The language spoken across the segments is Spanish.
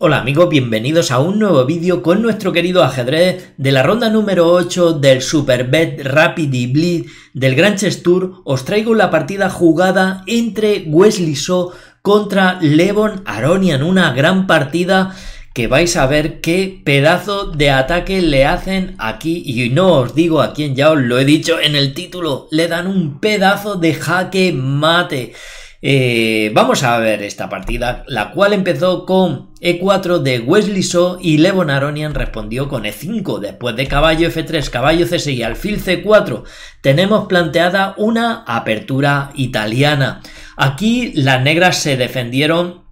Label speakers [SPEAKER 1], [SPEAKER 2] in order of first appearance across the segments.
[SPEAKER 1] Hola amigos, bienvenidos a un nuevo vídeo con nuestro querido ajedrez de la ronda número 8 del Superbet Rapid y Bleed del Grand Chess Tour. Os traigo la partida jugada entre Wesley Shaw contra Levon Aronian, una gran partida que vais a ver qué pedazo de ataque le hacen aquí y no os digo a quién ya os lo he dicho en el título, le dan un pedazo de jaque mate. Eh, vamos a ver esta partida, la cual empezó con E4 de Wesley Shaw y Levon Aronian respondió con E5, después de caballo F3, caballo C6 y alfil C4. Tenemos planteada una apertura italiana. Aquí las negras se defendieron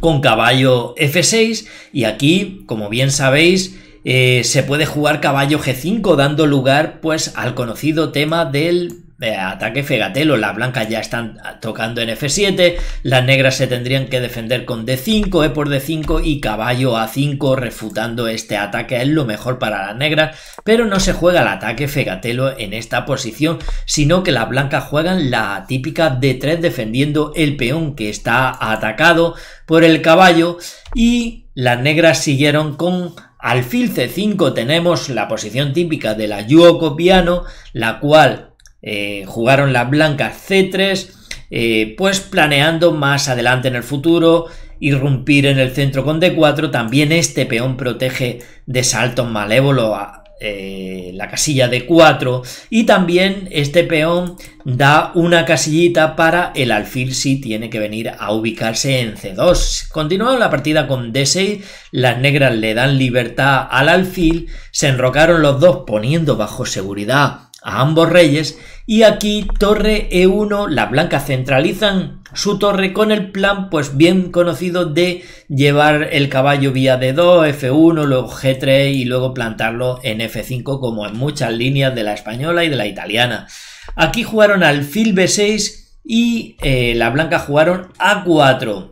[SPEAKER 1] con caballo F6 y aquí, como bien sabéis, eh, se puede jugar caballo G5 dando lugar pues al conocido tema del ataque Fegatelo. Las blancas ya están tocando en F7, las negras se tendrían que defender con D5, E por D5 y caballo A5 refutando este ataque. Es lo mejor para las negras, pero no se juega el ataque Fegatelo en esta posición, sino que las blancas juegan la típica D3 defendiendo el peón que está atacado por el caballo y las negras siguieron con alfil C5 tenemos la posición típica de la Yuoko piano, la cual eh, jugaron las blancas C3, eh, pues planeando más adelante en el futuro irrumpir en el centro con D4, también este peón protege de saltos malévolos a eh, la casilla D4 y también este peón da una casillita para el alfil si tiene que venir a ubicarse en C2. Continuaron la partida con D6, las negras le dan libertad al alfil, se enrocaron los dos poniendo bajo seguridad a ambos reyes y aquí torre E1, la blanca centralizan su torre con el plan pues bien conocido de llevar el caballo vía D2, F1, luego G3 y luego plantarlo en F5 como en muchas líneas de la española y de la italiana. Aquí jugaron al alfil B6 y eh, la blanca jugaron A4.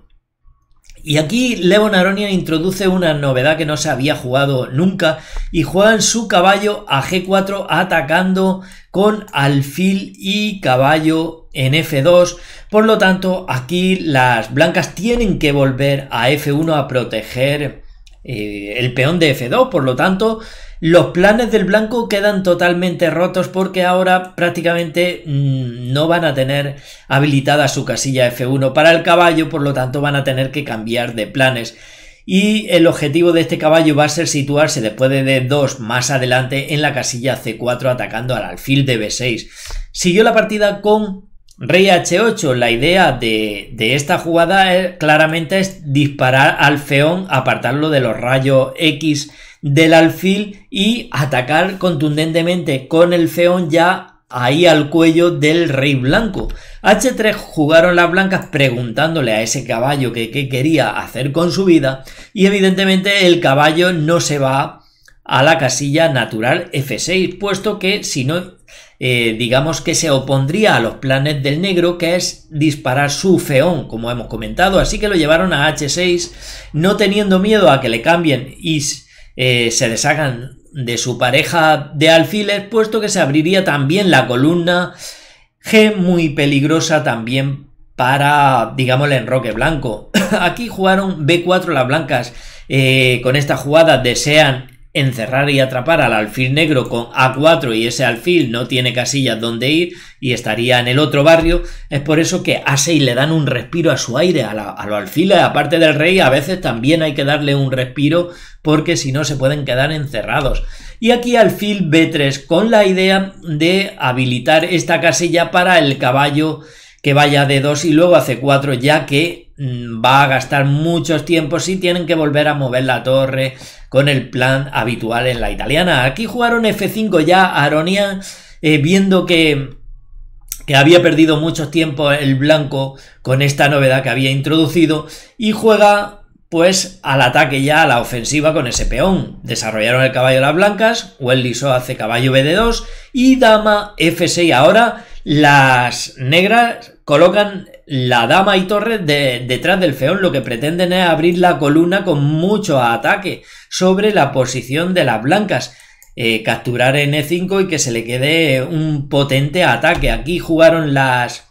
[SPEAKER 1] Y aquí Levon Aronia introduce una novedad que no se había jugado nunca y juega su caballo a G4 atacando con alfil y caballo en F2. Por lo tanto, aquí las blancas tienen que volver a F1 a proteger eh, el peón de F2. Por lo tanto, los planes del blanco quedan totalmente rotos porque ahora prácticamente mm, no van a tener habilitada su casilla F1 para el caballo, por lo tanto van a tener que cambiar de planes. Y el objetivo de este caballo va a ser situarse después de D2 más adelante en la casilla C4 atacando al alfil de B6. Siguió la partida con Rey H8, la idea de, esta jugada es, eh, claramente es disparar al feón, apartarlo de los rayos X del alfil y atacar contundentemente con el feón ya ahí al cuello del rey blanco. H3 jugaron las blancas preguntándole a ese caballo qué quería hacer con su vida y evidentemente el caballo no se va a la casilla natural F6, puesto que si no eh, digamos que se opondría a los planes del negro, que es disparar su feón, como hemos comentado. Así que lo llevaron a H6, no teniendo miedo a que le cambien y eh, se deshagan de su pareja de alfiles, puesto que se abriría también la columna G, muy peligrosa también para, digamos, el enroque blanco. Aquí jugaron B4 las blancas. Eh, con esta jugada desean encerrar y atrapar al alfil negro con A4 y ese alfil no tiene casillas donde ir y estaría en el otro barrio, es por eso que A6 le dan un respiro a su aire, a, los alfiles, aparte del rey, a veces también hay que darle un respiro porque si no se pueden quedar encerrados. Y aquí alfil B3 con la idea de habilitar esta casilla para el caballo que vaya de 2 y luego hace C4, ya que mm, va a gastar muchos tiempos y tienen que volver a mover la torre con el plan habitual en la italiana. Aquí jugaron F5 ya Aronia, eh, viendo que, que había perdido muchos tiempo el blanco con esta novedad que había introducido, y juega pues al ataque ya a la ofensiva con ese peón. Desarrollaron el caballo de las blancas, Liso hace caballo BD2 y dama F6. Ahora las negras colocan la dama y torre detrás del feón. Lo que pretenden es abrir la columna con mucho ataque sobre la posición de las blancas. Eh, capturar en E5 y que se le quede un potente ataque. Aquí jugaron las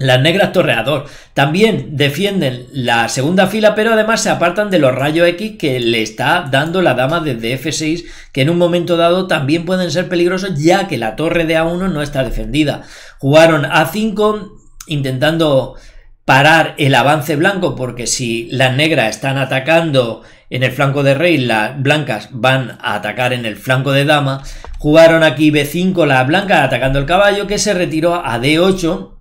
[SPEAKER 1] las negras torreador también defienden la segunda fila, pero además se apartan de los rayos X que le está dando la dama desde F6, que en un momento dado también pueden ser peligrosos, ya que la torre de A1 no está defendida. Jugaron A5 intentando parar el avance blanco, porque si las negras están atacando en el flanco de rey, las blancas van a atacar en el flanco de dama. Jugaron aquí B5 la blanca atacando el caballo, que se retiró a D8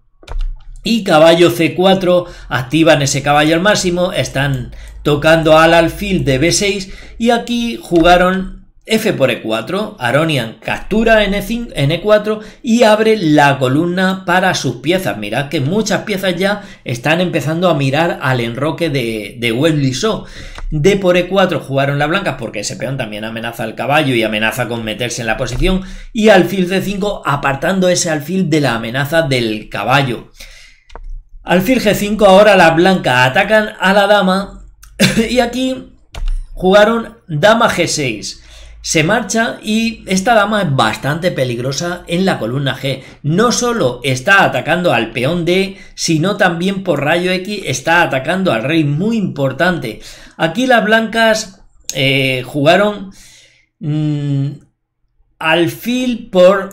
[SPEAKER 1] y caballo C4 activan ese caballo al máximo, están tocando al alfil de B6 y aquí jugaron F por E4, Aronian captura en, e 4 e y abre la columna para sus piezas. Mirad que muchas piezas ya están empezando a mirar al enroque de, de Wesley Shaw. D por E4 jugaron las blancas porque ese peón también amenaza al caballo y amenaza con meterse en la posición. Y alfil C5 apartando ese alfil de la amenaza del caballo. Alfil G5, ahora las blancas atacan a la dama y aquí jugaron dama G6. Se marcha y esta dama es bastante peligrosa en la columna G. No solo está atacando al peón D, sino también por rayo X está atacando al rey, muy importante. Aquí las blancas eh, jugaron mm, alfil por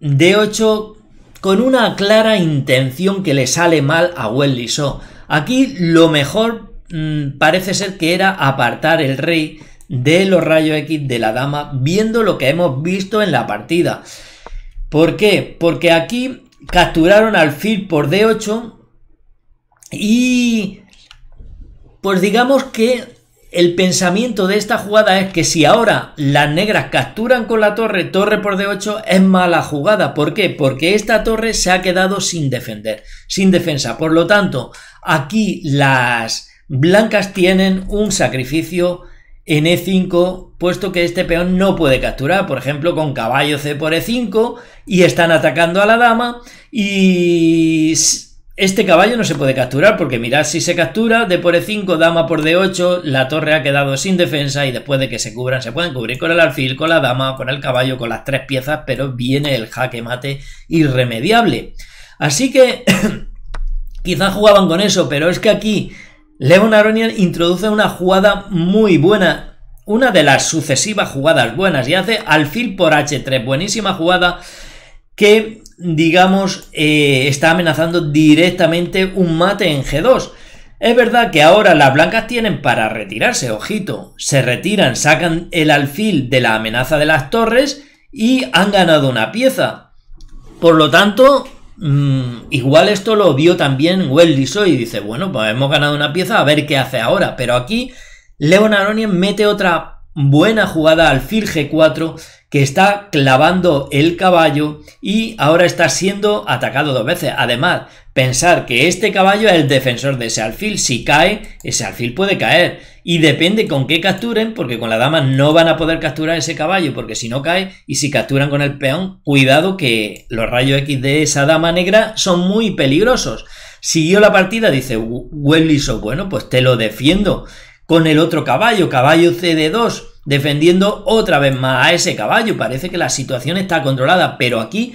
[SPEAKER 1] D8 con una clara intención que le sale mal a Welly So. Aquí lo mejor mm, parece ser que era apartar el rey de los rayos X de la dama, viendo lo que hemos visto en la partida. ¿Por qué? Porque aquí capturaron al por D8 y pues digamos que el pensamiento de esta jugada es que si ahora las negras capturan con la torre, torre por D8, es mala jugada. ¿Por qué? Porque esta torre se ha quedado sin defender, sin defensa. Por lo tanto, aquí las blancas tienen un sacrificio en E5, puesto que este peón no puede capturar, por ejemplo, con caballo C por E5, y están atacando a la dama, y este caballo no se puede capturar porque mirad si se captura, de por e5, dama por d8, la torre ha quedado sin defensa y después de que se cubran se pueden cubrir con el alfil, con la dama, con el caballo, con las tres piezas, pero viene el jaque mate irremediable. Así que quizás jugaban con eso, pero es que aquí Leon Aronian introduce una jugada muy buena una de las sucesivas jugadas buenas y hace alfil por h3, buenísima jugada que digamos, eh, está amenazando directamente un mate en G2. Es verdad que ahora las blancas tienen para retirarse, ojito. Se retiran, sacan el alfil de la amenaza de las torres y han ganado una pieza. Por lo tanto, mm, igual esto lo vio también Welly Soy y dice, bueno, pues hemos ganado una pieza, a ver qué hace ahora. Pero aquí Leon Aronien mete otra buena jugada alfil G4 que está clavando el caballo y ahora está siendo atacado dos veces. Además, pensar que este caballo es el defensor de ese alfil. Si cae, ese alfil puede caer. Y depende con qué capturen, porque con la dama no van a poder capturar ese caballo, porque si no cae y si capturan con el peón, cuidado que los rayos X de esa dama negra son muy peligrosos. Siguió la partida, dice Welliso, bueno, pues te lo defiendo con el otro caballo, caballo CD2 defendiendo otra vez más a ese caballo. Parece que la situación está controlada, pero aquí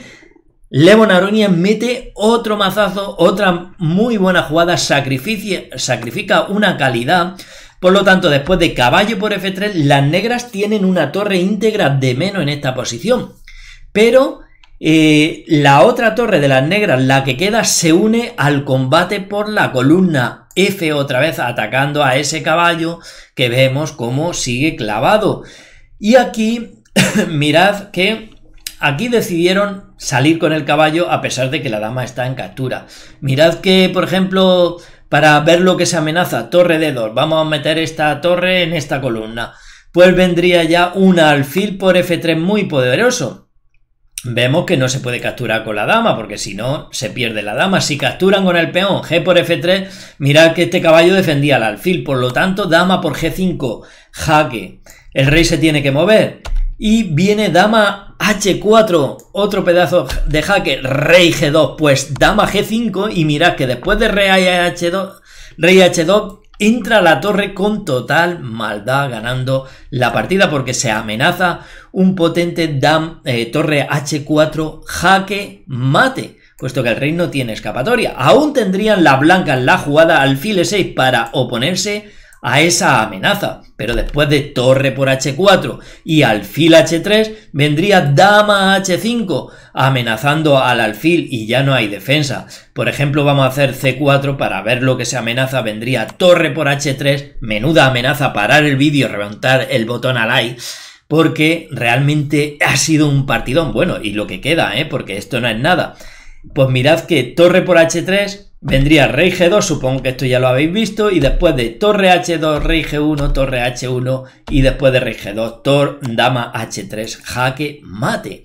[SPEAKER 1] Levon Aronia mete otro mazazo, otra muy buena jugada, sacrifica una calidad. Por lo tanto, después de caballo por F3, las negras tienen una torre íntegra de menos en esta posición. Pero eh, la otra torre de las negras, la que queda, se une al combate por la columna F otra vez atacando a ese caballo que vemos cómo sigue clavado. Y aquí, mirad que aquí decidieron salir con el caballo a pesar de que la dama está en captura. Mirad que, por ejemplo, para ver lo que se amenaza, torre de dos, vamos a meter esta torre en esta columna. Pues vendría ya un alfil por F3 muy poderoso. Vemos que no se puede capturar con la dama, porque si no, se pierde la dama. Si capturan con el peón G por F3, mirad que este caballo defendía al alfil, por lo tanto, dama por G5, jaque. El rey se tiene que mover. Y viene dama H4, otro pedazo de jaque, rey G2, pues dama G5, y mirad que después de rey H2, rey H2 entra la torre con total maldad ganando la partida porque se amenaza un potente dam, eh, torre H4 jaque mate, puesto que el rey no tiene escapatoria. Aún tendrían la blanca en la jugada al file 6 para oponerse a esa amenaza. Pero después de torre por h4 y alfil h3 vendría dama h5 amenazando al alfil y ya no hay defensa. Por ejemplo vamos a hacer c4 para ver lo que se amenaza. Vendría torre por h3, menuda amenaza, parar el vídeo, reventar el botón al like porque realmente ha sido un partidón bueno y lo que queda, ¿eh? porque esto no es nada. Pues mirad que torre por h3, Vendría rey g2, supongo que esto ya lo habéis visto, y después de torre h2, rey g1, torre h1, y después de rey g2, torre, dama h3, jaque, mate.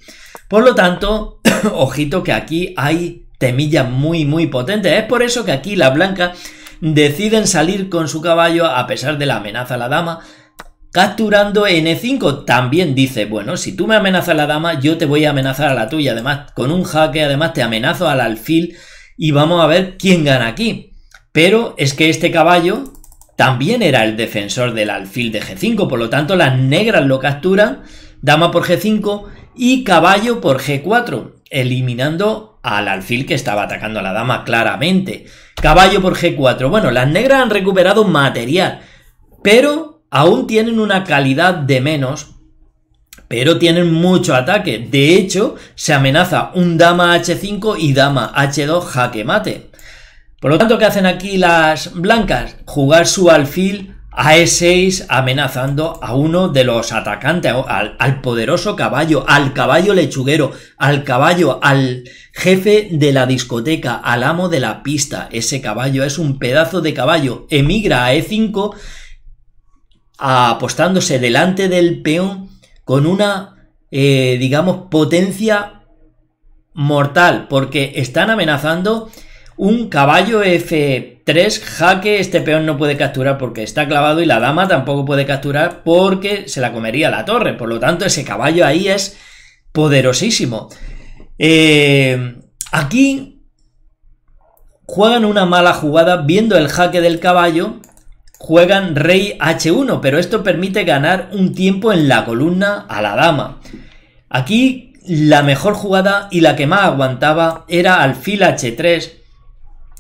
[SPEAKER 1] Por lo tanto, ojito que aquí hay temillas muy, muy potentes. Es por eso que aquí las blancas deciden salir con su caballo a pesar de la amenaza a la dama, capturando N5 también dice, bueno, si tú me amenazas a la dama, yo te voy a amenazar a la tuya, además con un jaque, además te amenazo al alfil y vamos a ver quién gana aquí. Pero es que este caballo también era el defensor del alfil de G5, por lo tanto las negras lo capturan, dama por G5 y caballo por G4, eliminando al alfil que estaba atacando a la dama claramente. Caballo por G4, bueno, las negras han recuperado material, pero aún tienen una calidad de menos pero tienen mucho ataque. De hecho, se amenaza un dama h5 y dama h2 jaque mate. Por lo tanto, ¿qué hacen aquí las blancas? Jugar su alfil a e6 amenazando a uno de los atacantes, al, poderoso caballo, al caballo lechuguero, al caballo, al jefe de la discoteca, al amo de la pista. Ese caballo es un pedazo de caballo. Emigra a e5 apostándose delante del peón con una, eh, digamos, potencia mortal, porque están amenazando un caballo F3, jaque, este peón no puede capturar porque está clavado y la dama tampoco puede capturar porque se la comería la torre, por lo tanto ese caballo ahí es poderosísimo. Eh, aquí juegan una mala jugada viendo el jaque del caballo juegan rey h1, pero esto permite ganar un tiempo en la columna a la dama. Aquí la mejor jugada y la que más aguantaba era alfil h3.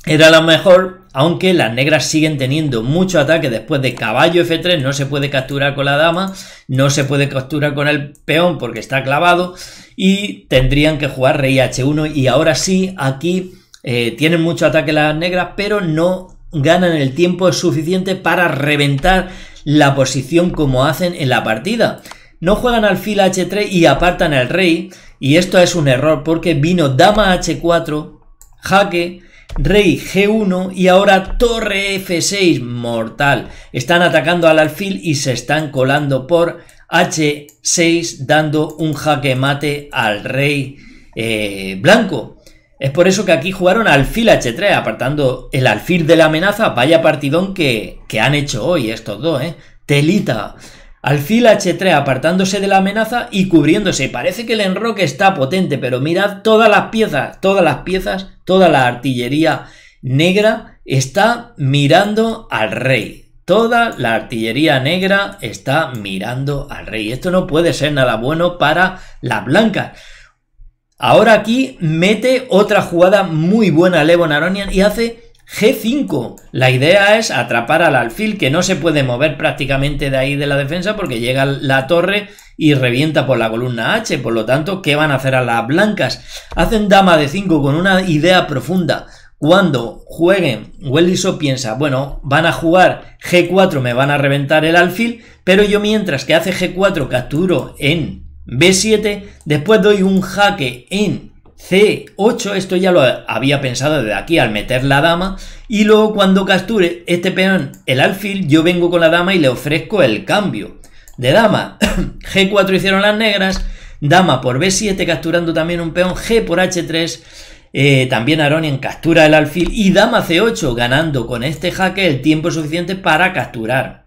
[SPEAKER 1] Era la mejor, aunque las negras siguen teniendo mucho ataque después de caballo f3, no se puede capturar con la dama, no se puede capturar con el peón porque está clavado y tendrían que jugar rey h1 y ahora sí, aquí eh, tienen mucho ataque las negras, pero no ganan el tiempo suficiente para reventar la posición como hacen en la partida. No juegan alfil h3 y apartan al rey, y esto es un error porque vino dama h4, jaque, rey g1 y ahora torre f6, mortal. Están atacando al alfil y se están colando por h6 dando un jaque mate al rey eh, blanco. Es por eso que aquí jugaron alfil H3, apartando el alfil de la amenaza. Vaya partidón que, que han hecho hoy estos dos, ¿eh? Telita. Alfil H3 apartándose de la amenaza y cubriéndose. Parece que el enroque está potente, pero mirad todas las piezas, todas las piezas, toda la artillería negra está mirando al rey. Toda la artillería negra está mirando al rey. Esto no puede ser nada bueno para las blancas. Ahora aquí mete otra jugada muy buena Levon Aronian y hace G5. La idea es atrapar al alfil que no se puede mover prácticamente de ahí de la defensa porque llega la torre y revienta por la columna H. Por lo tanto, ¿qué van a hacer a las blancas? Hacen dama de 5 con una idea profunda. Cuando jueguen, Wellison piensa, bueno, van a jugar G4, me van a reventar el alfil, pero yo mientras que hace G4 capturo en B7, después doy un jaque en C8, esto ya lo había pensado desde aquí al meter la dama, y luego cuando capture este peón el alfil, yo vengo con la dama y le ofrezco el cambio de dama. G4 hicieron las negras, dama por B7 capturando también un peón, G por H3, eh, también Aronian captura el alfil y dama C8 ganando con este jaque el tiempo suficiente para capturar.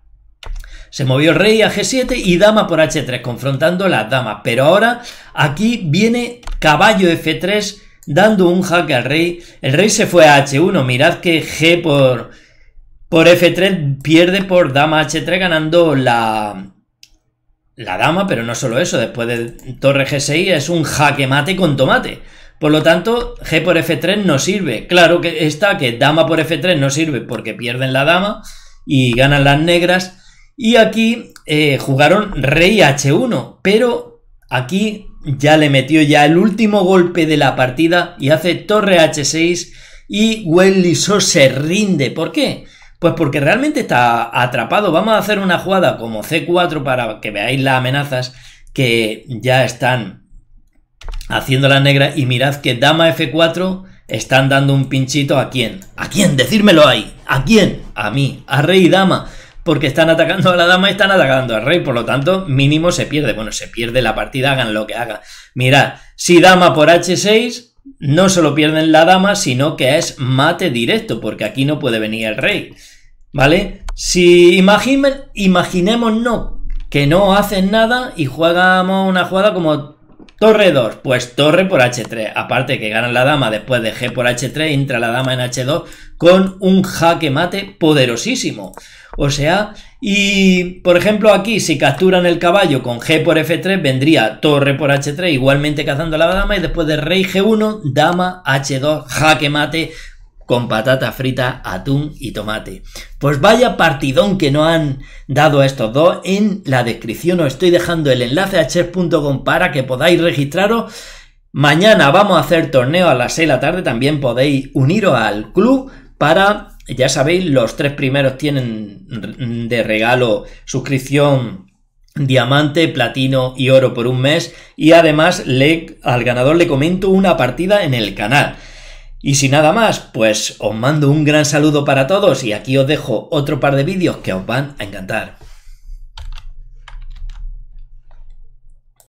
[SPEAKER 1] Se movió el rey a G7 y dama por H3, confrontando las damas. Pero ahora aquí viene caballo F3 dando un jaque al rey. El rey se fue a H1. Mirad que G por, por F3 pierde por dama H3 ganando la, la dama. Pero no solo eso, después de torre G6 es un jaque mate con tomate. Por lo tanto, G por F3 no sirve. Claro que está que dama por F3 no sirve porque pierden la dama y ganan las negras. Y aquí eh, jugaron rey h1, pero aquí ya le metió ya el último golpe de la partida y hace torre h6 y Wendy So se rinde. ¿Por qué? Pues porque realmente está atrapado. Vamos a hacer una jugada como C4 para que veáis las amenazas que ya están haciendo la negra Y mirad que dama F4 están dando un pinchito a quién. ¿A quién? Decírmelo ahí. ¿A quién? A mí. A rey dama porque están atacando a la dama y están atacando al rey, por lo tanto, mínimo se pierde. Bueno, se pierde la partida, hagan lo que hagan. Mirad, si dama por h6, no solo pierden la dama, sino que es mate directo, porque aquí no puede venir el rey. ¿Vale? Si imaginemos, imaginémonos no, que no hacen nada y jugamos una jugada como Torre 2, pues torre por h3. Aparte que gana la dama después de g por h3, entra la dama en h2 con un jaque mate poderosísimo. O sea, y por ejemplo aquí si capturan el caballo con g por f3 vendría torre por h3 igualmente cazando a la dama y después de rey g1, dama h2, jaque mate con patata frita, atún y tomate. Pues vaya partidón que no han dado estos dos. En la descripción os estoy dejando el enlace a chef.com para que podáis registraros. Mañana vamos a hacer torneo a las 6 de la tarde. También podéis uniros al club para, ya sabéis, los tres primeros tienen de regalo suscripción diamante, platino y oro por un mes. Y además le, al ganador le comento una partida en el canal. Y si nada más, pues os mando un gran saludo para todos y aquí os dejo otro par de vídeos que os van a encantar.